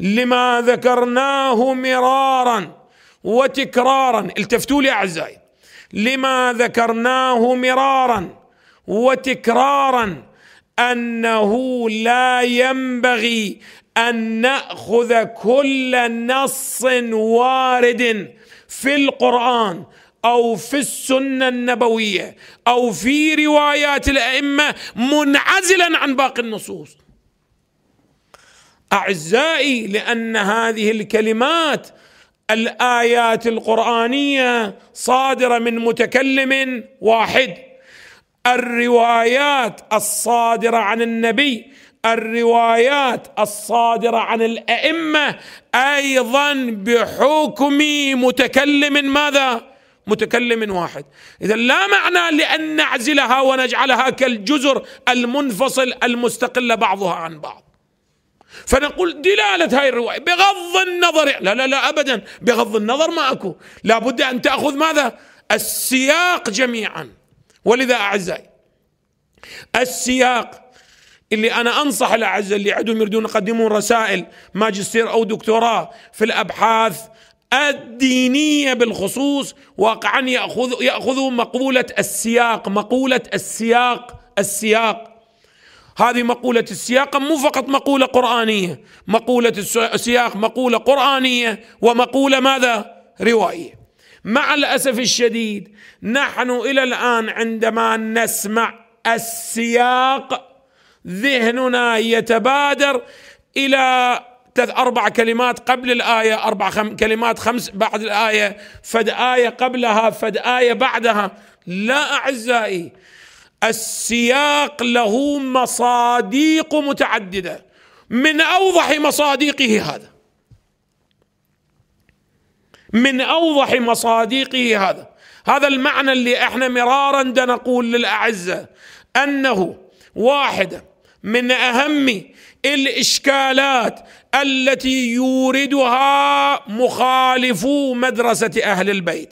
لما ذكرناه مرارا وتكرارا التفتوا لي اعزائي لما ذكرناه مرارا وتكرارا انه لا ينبغي ان ناخذ كل نص وارد في القران او في السنه النبويه او في روايات الائمه منعزلا عن باقي النصوص اعزائي لان هذه الكلمات الايات القرانيه صادره من متكلم واحد الروايات الصادره عن النبي الروايات الصادره عن الائمه ايضا بحكم متكلم ماذا متكلم واحد اذا لا معنى لان نعزلها ونجعلها كالجزر المنفصل المستقله بعضها عن بعض فنقول دلالة هاي الرواية بغض النظر لا لا لا أبدا بغض النظر ما أكو لابد أن تأخذ ماذا السياق جميعا ولذا أعزائي السياق اللي انا انصح الاعزاء اللي عندهم يريدون يقدمون رسائل ماجستير او دكتوراه في الابحاث الدينيه بالخصوص واقعا ياخذ ياخذوا مقوله السياق مقوله السياق السياق هذه مقولة السياق مو فقط مقولة قرآنية مقولة السياق مقولة قرآنية ومقولة ماذا روائية مع الأسف الشديد نحن إلى الآن عندما نسمع السياق ذهننا يتبادر إلى أربع كلمات قبل الآية أربع خم كلمات خمس بعد الآية فد آية قبلها فد آية بعدها لا أعزائي السياق له مصاديق متعدده من اوضح مصاديقه هذا من اوضح مصاديقه هذا هذا المعنى اللي احنا مرارا نقول للاعزه انه واحده من اهم الاشكالات التي يوردها مخالفو مدرسه اهل البيت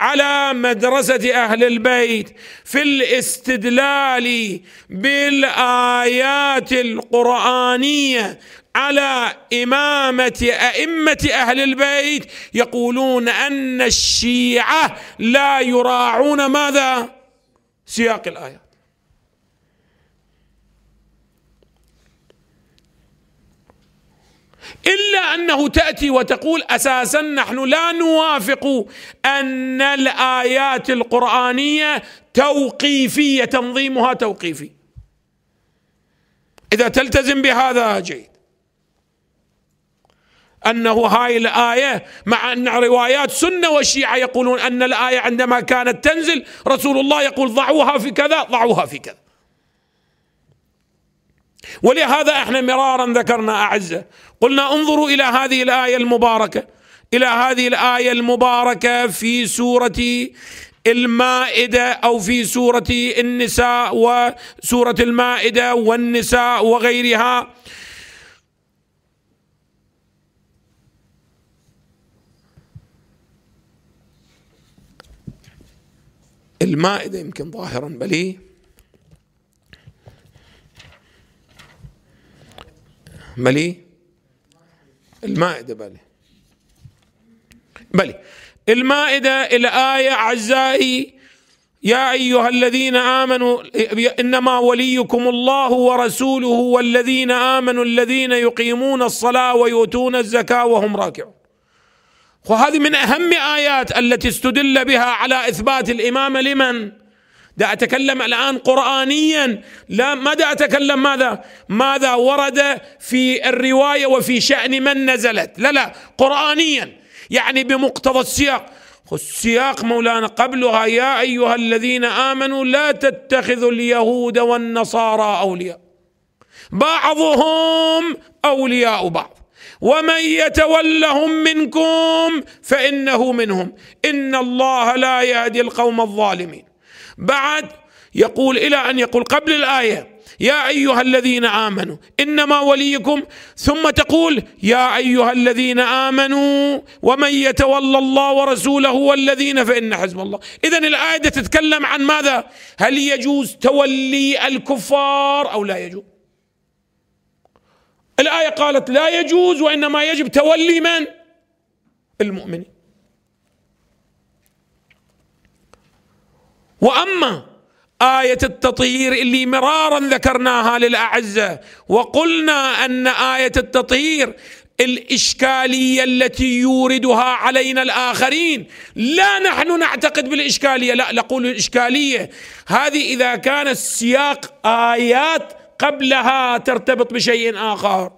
على مدرسه اهل البيت في الاستدلال بالايات القرانيه على امامه ائمه اهل البيت يقولون ان الشيعه لا يراعون ماذا سياق الايات إلا أنه تأتي وتقول أساسا نحن لا نوافق أن الآيات القرآنية توقيفية تنظيمها توقيفي إذا تلتزم بهذا جيد أنه هاي الآية مع أن روايات سنة والشيعة يقولون أن الآية عندما كانت تنزل رسول الله يقول ضعوها في كذا ضعوها في كذا ولهذا احنا مرارا ذكرنا اعزه قلنا انظروا الى هذه الايه المباركه الى هذه الايه المباركه في سوره المائده او في سوره النساء وسوره المائده والنساء وغيرها المائده يمكن ظاهرا بليه بلي المائدة بلي بلي المائدة الآية أعزائي يا أيها الذين آمنوا إنما وليكم الله ورسوله والذين آمنوا الذين يقيمون الصلاة ويؤتون الزكاة وهم راكعون وهذه من أهم آيات التي استدل بها على إثبات الإمامة لمن؟ دا أتكلم الآن قرآنيا لا ماذا أتكلم ماذا ماذا ورد في الرواية وفي شأن من نزلت لا لا قرآنيا يعني بمقتضى السياق السياق مولانا قبلها يا أيها الذين آمنوا لا تتخذوا اليهود والنصارى أولياء بعضهم أولياء بعض ومن يتولهم منكم فإنه منهم إن الله لا يهدي القوم الظالمين بعد يقول إلى أن يقول قبل الآية يا أيها الذين آمنوا إنما وليكم ثم تقول يا أيها الذين آمنوا ومن يتولى الله ورسوله والذين فإن حزب الله إذا الآية تتكلم عن ماذا هل يجوز تولي الكفار أو لا يجوز الآية قالت لا يجوز وإنما يجب تولي من المؤمنين واما آية التطهير اللي مرارا ذكرناها للأعزة وقلنا أن آية التطهير الإشكالية التي يوردها علينا الآخرين لا نحن نعتقد بالإشكالية لا نقول الإشكالية هذه إذا كان السياق آيات قبلها ترتبط بشيء آخر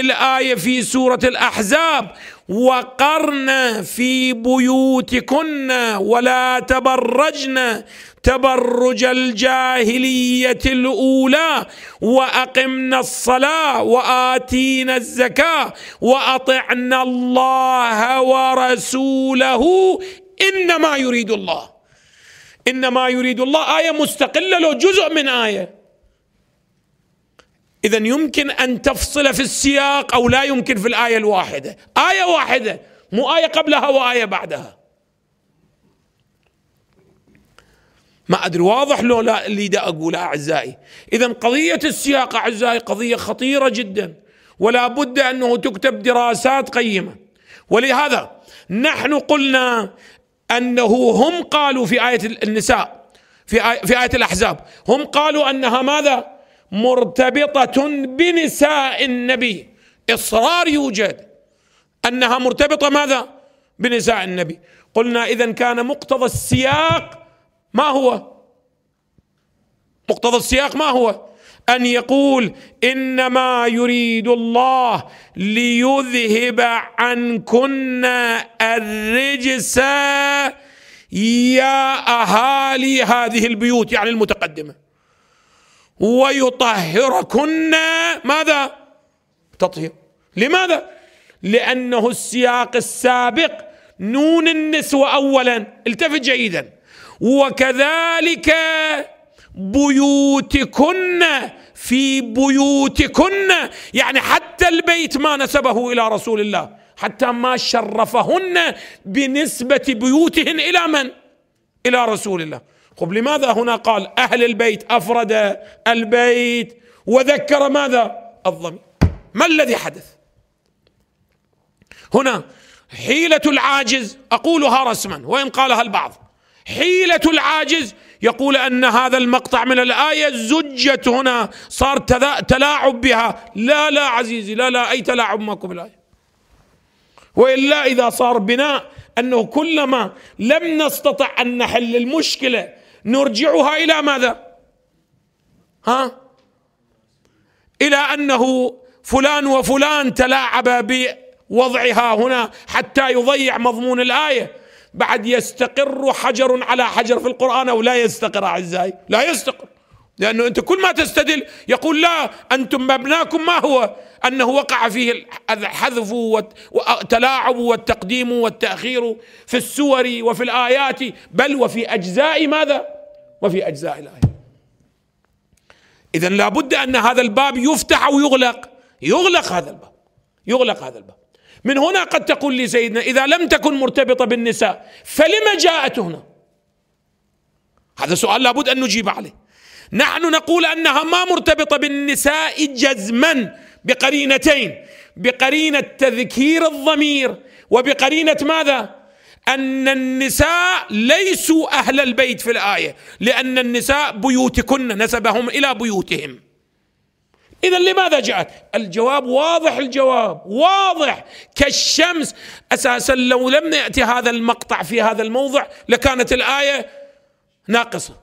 الآية في سورة الأحزاب وقرن في بيوتكن ولا تبرجن تبرج الجاهلية الأولى وأقمنا الصلاة وآتينا الزكاة وأطعنا الله ورسوله إنما يريد الله إنما يريد الله آية مستقلة له جزء من آية إذا يمكن أن تفصل في السياق أو لا يمكن في الآية الواحدة آية واحدة مو آية قبلها وآية بعدها ما أدري واضح لو لا اللي دا أقوله أعزائي إذا قضية السياق أعزائي قضية خطيرة جدا ولا بد أنه تكتب دراسات قيمة ولهذا نحن قلنا أنه هم قالوا في آية النساء في آية, في آية الأحزاب هم قالوا أنها ماذا مرتبطة بنساء النبي إصرار يوجد أنها مرتبطة ماذا؟ بنساء النبي قلنا إذا كان مقتضى السياق ما هو؟ مقتضى السياق ما هو؟ أن يقول إنما يريد الله ليذهب عنكن الرجس يا أهالي هذه البيوت يعني المتقدمة ويطهركن ماذا تطهير لماذا لأنه السياق السابق نون النسوة أولا التفت جيدا وكذلك بيوتكن في بيوتكن يعني حتى البيت ما نسبه إلى رسول الله حتى ما شرفهن بنسبة بيوتهن إلى من؟ إلى رسول الله طب لماذا هنا قال أهل البيت أفرد البيت وذكر ماذا الضمير ما الذي حدث هنا حيلة العاجز أقولها رسما وإن قالها البعض حيلة العاجز يقول أن هذا المقطع من الآية زجت هنا صار تلاعب بها لا لا عزيزي لا لا أي تلاعب معكم الآية وإلا إذا صار بناء أنه كلما لم نستطع أن نحل المشكلة نرجعها الى ماذا؟ ها؟ الى انه فلان وفلان تلاعب بوضعها هنا حتى يضيع مضمون الايه بعد يستقر حجر على حجر في القران او لا يستقر اعزائي لا يستقر لانه انت كل ما تستدل يقول لا انتم مبناكم ما هو انه وقع فيه الحذف والتلاعب والتقديم والتاخير في السور وفي الايات بل وفي اجزاء ماذا وفي أجزاء الآية إذا لابد أن هذا الباب يفتح أو يغلق يغلق هذا الباب يغلق هذا الباب من هنا قد تقول لي سيدنا إذا لم تكن مرتبطة بالنساء فلما جاءت هنا هذا سؤال لابد أن نجيب عليه نحن نقول أنها ما مرتبطة بالنساء جزما بقرينتين بقرينة تذكير الضمير وبقرينة ماذا أن النساء ليسوا أهل البيت في الآية لأن النساء بيوتكن نسبهم إلى بيوتهم إذا لماذا جاءت؟ الجواب واضح الجواب واضح كالشمس أساسا لو لم يأتي هذا المقطع في هذا الموضع لكانت الآية ناقصة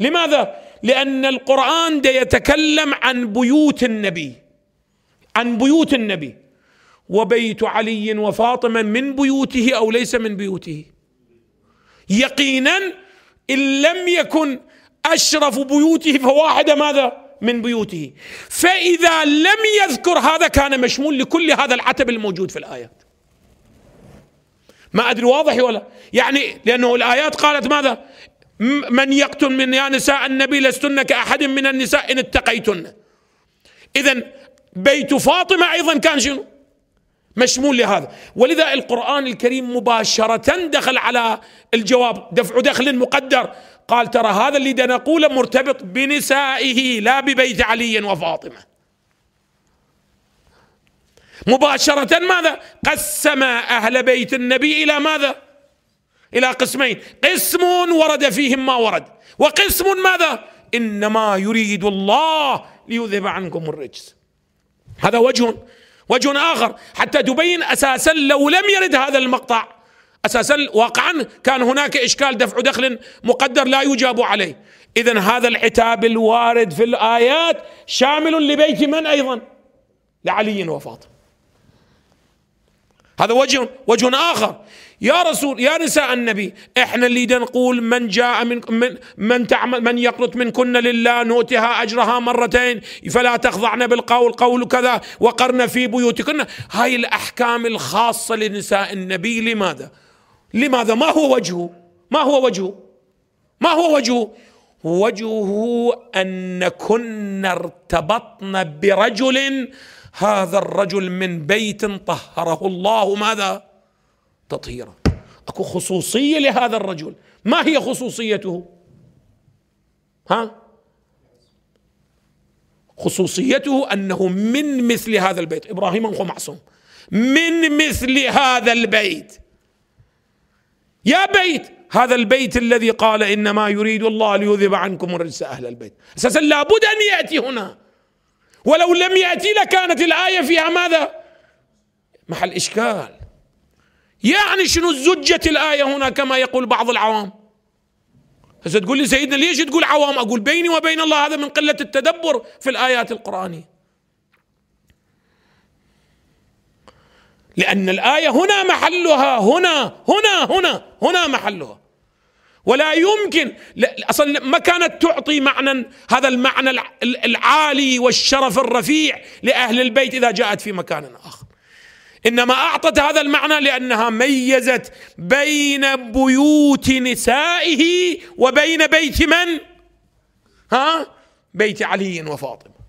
لماذا؟ لأن القرآن يتكلم عن بيوت النبي عن بيوت النبي وبيت علي وفاطمه من بيوته او ليس من بيوته يقينا ان لم يكن اشرف بيوته فواحده ماذا من بيوته فاذا لم يذكر هذا كان مشمول لكل هذا العتب الموجود في الايات ما ادري واضح ولا يعني لانه الايات قالت ماذا من يقتل من يا نساء النبي لستن كاحد من النساء ان اتقيتن اذا بيت فاطمه ايضا كان شنو مشمول لهذا ولذا القرآن الكريم مباشرة دخل على الجواب دفع دخل مقدر قال ترى هذا اللي نقوله مرتبط بنسائه لا ببيت علي وفاطمة مباشرة ماذا قسم أهل بيت النبي إلى ماذا إلى قسمين قسم ورد فيهم ما ورد وقسم ماذا إنما يريد الله ليذهب عنكم الرجس هذا وجه وجه آخر حتى تبين أساسا لو لم يرد هذا المقطع أساسا واقعا كان هناك إشكال دفع دخل مقدر لا يجاب عليه إذا هذا العتاب الوارد في الآيات شامل لبيت من أيضا لعلي وفاطمة هذا وجه وجه آخر يا رسول يا نساء النبي احنا اللي نقول من جاء من من من تعمل من يقنط منكن لله نؤتها اجرها مرتين فلا تخضعن بالقول قول كذا وقرن في بيوتكن هاي الاحكام الخاصه لنساء النبي لماذا؟ لماذا؟ ما هو وجهه؟ ما هو وجهه؟ ما هو وجهه؟ وجهه ان كنا ارتبطن برجل هذا الرجل من بيت طهره الله ماذا تطهيرا اكو خصوصيه لهذا الرجل ما هي خصوصيته ها خصوصيته انه من مثل هذا البيت ابراهيم اخو معصوم من مثل هذا البيت يا بيت هذا البيت الذي قال انما يريد الله ليذهب عنكم الرجس اهل البيت اساسا لابد ان ياتي هنا ولو لم يأتي لكانت الآية فيها ماذا محل إشكال يعني شنو الزجة الآية هنا كما يقول بعض العوام هسه تقول لي سيدنا ليش تقول عوام أقول بيني وبين الله هذا من قلة التدبر في الآيات القرآنية لأن الآية هنا محلها هنا هنا هنا هنا محلها ولا يمكن اصلا ما كانت تعطي معنى هذا المعنى العالي والشرف الرفيع لاهل البيت اذا جاءت في مكان اخر انما اعطت هذا المعنى لانها ميزت بين بيوت نسائه وبين بيت من ها بيت علي وفاطمه